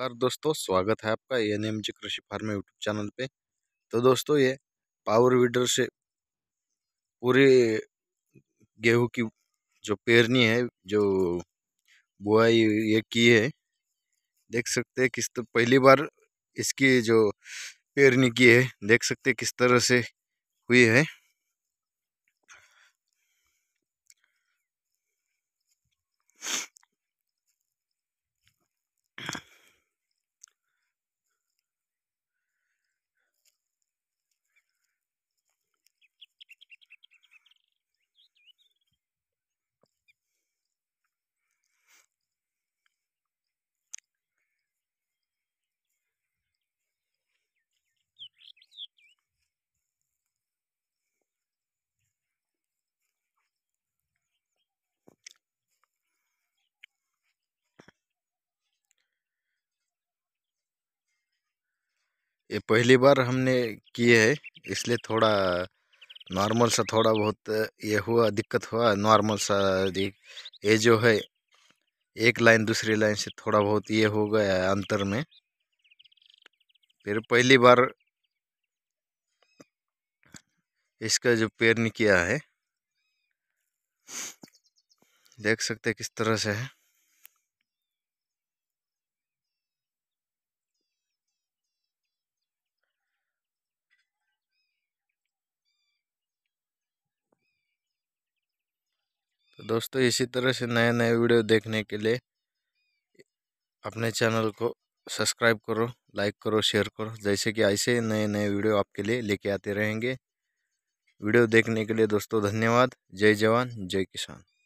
नमस्कार दोस्तों स्वागत है आपका एन एम जी कृषि फार्म यूट्यूब चैनल पे तो दोस्तों ये पावर वीडर से पूरे गेहूं की जो पेरनी है जो बुआई ये की है देख सकते हैं किस तो पहली बार इसकी जो पेरनी की है देख सकते हैं किस तरह से हुई है ये पहली बार हमने किए है इसलिए थोड़ा नॉर्मल सा थोड़ा बहुत ये हुआ दिक्कत हुआ नॉर्मल सा ये जो है एक लाइन दूसरी लाइन से थोड़ा बहुत ये हो गया है अंतर में फिर पहली बार इसका जो पेड़ निकिया है देख सकते किस तरह से है तो दोस्तों इसी तरह से नए नए वीडियो देखने के लिए अपने चैनल को सब्सक्राइब करो लाइक करो शेयर करो जैसे कि ऐसे नए नए वीडियो आपके लिए लेके आते रहेंगे वीडियो देखने के लिए दोस्तों धन्यवाद जय जवान जय किसान